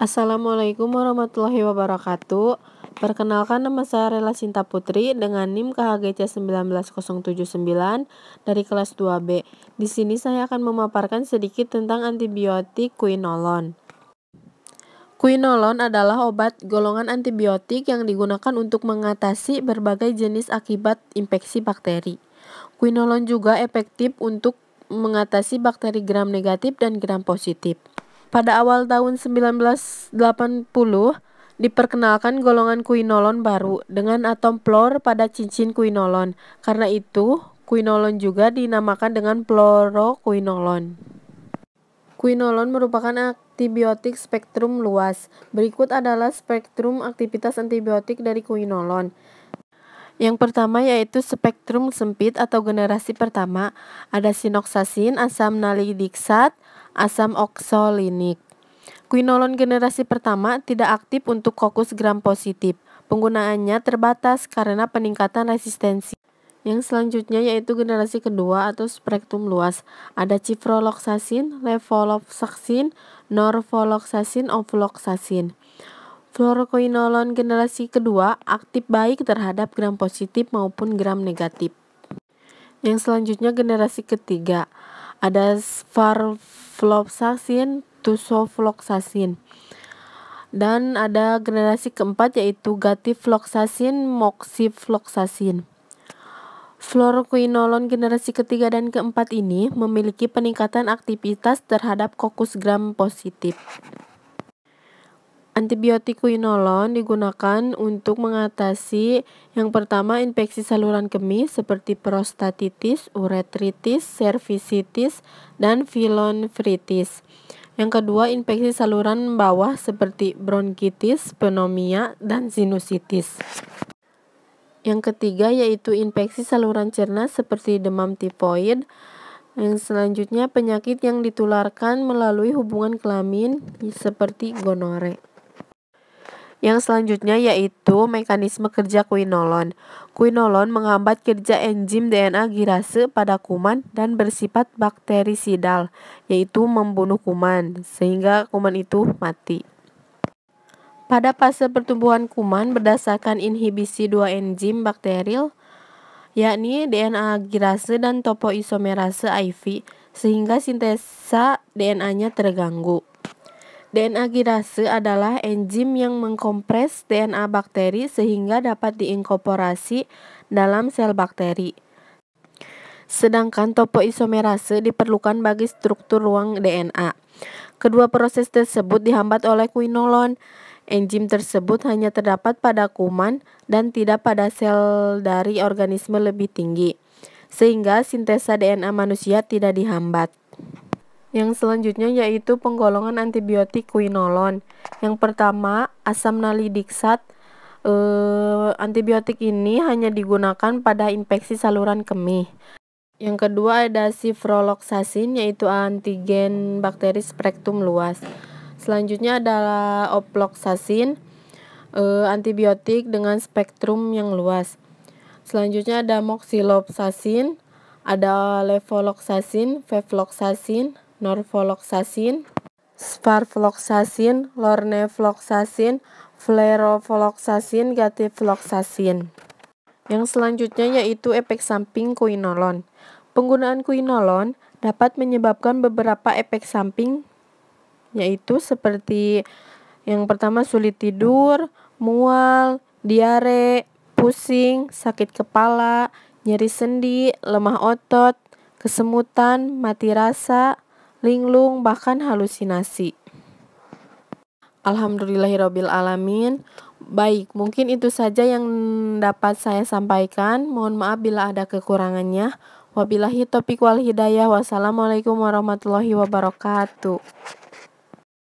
Assalamualaikum warahmatullahi wabarakatuh. Perkenalkan nama saya Rela Sinta Putri dengan NIM KHGC 19079 dari kelas 2B. Di sini saya akan memaparkan sedikit tentang antibiotik quinolon. Quinolon adalah obat golongan antibiotik yang digunakan untuk mengatasi berbagai jenis akibat infeksi bakteri. Quinolon juga efektif untuk mengatasi bakteri gram negatif dan gram positif. Pada awal tahun 1980, diperkenalkan golongan quinolon baru dengan atom fluor pada cincin quinolon. Karena itu, quinolon juga dinamakan dengan fluoroquinolon. Quinolon merupakan antibiotik spektrum luas. Berikut adalah spektrum aktivitas antibiotik dari quinolon. Yang pertama yaitu spektrum sempit atau generasi pertama, ada sinoksasin, asam nalidiksat, asam oksolinik. Quinolon generasi pertama tidak aktif untuk kokus gram positif. Penggunaannya terbatas karena peningkatan resistensi. Yang selanjutnya yaitu generasi kedua atau spektrum luas. Ada cifroloxacin, levoloxacin, norfoloxacin, ofloxacin. Fluoroquinolon generasi kedua aktif baik terhadap gram positif maupun gram negatif. Yang selanjutnya generasi ketiga ada Svarvlovsasin, tusofloxacin. Dan ada generasi keempat yaitu gatifloxacin, moxifloxacin. Fluoroquinolon generasi ketiga dan keempat ini memiliki peningkatan aktivitas terhadap kokus gram positif. Antibiotik Antibiotikuinolon digunakan untuk mengatasi yang pertama infeksi saluran kemih seperti prostatitis, uretritis, servisitis, dan filonfritis. Yang kedua infeksi saluran bawah seperti bronkitis, pneumonia, dan sinusitis. Yang ketiga yaitu infeksi saluran cerna seperti demam tipoid. yang selanjutnya penyakit yang ditularkan melalui hubungan kelamin seperti gonore. Yang selanjutnya yaitu mekanisme kerja quinolon. Quinolon menghambat kerja enzim DNA girase pada kuman dan bersifat bakterisidal, yaitu membunuh kuman sehingga kuman itu mati. Pada fase pertumbuhan kuman berdasarkan inhibisi dua enzim bakteril, yakni DNA girase dan topoisomerase IV, sehingga sintesa DNA-nya terganggu. DNA girase adalah enzim yang mengkompres DNA bakteri sehingga dapat diinkorporasi dalam sel bakteri. Sedangkan topoisomerase diperlukan bagi struktur ruang DNA. Kedua proses tersebut dihambat oleh quinolon. Enzim tersebut hanya terdapat pada kuman dan tidak pada sel dari organisme lebih tinggi, sehingga sintesa DNA manusia tidak dihambat. Yang selanjutnya yaitu penggolongan antibiotik quinolon. Yang pertama, asam nalidiksat. E, eh, antibiotik ini hanya digunakan pada infeksi saluran kemih. Yang kedua ada sifroloxacin yaitu antigen bakteri spektrum luas. Selanjutnya adalah oploxacin, e, antibiotik dengan spektrum yang luas. Selanjutnya ada moxilopsasin, ada levoloxacin, vefloxacin, Norfloxacin, sparfloxacin, lornefloxacin, flerofloxacin, gatifloxacin. Yang selanjutnya yaitu efek samping kuinolon. Penggunaan kuinolon dapat menyebabkan beberapa efek samping yaitu seperti yang pertama sulit tidur, mual, diare, pusing, sakit kepala, nyeri sendi, lemah otot, kesemutan, mati rasa, linglung, bahkan halusinasi. Alhamdulillahirabbil alamin. Baik, mungkin itu saja yang dapat saya sampaikan. Mohon maaf bila ada kekurangannya. Wabillahi taufiq wal hidayah. Wassalamualaikum warahmatullahi wabarakatuh.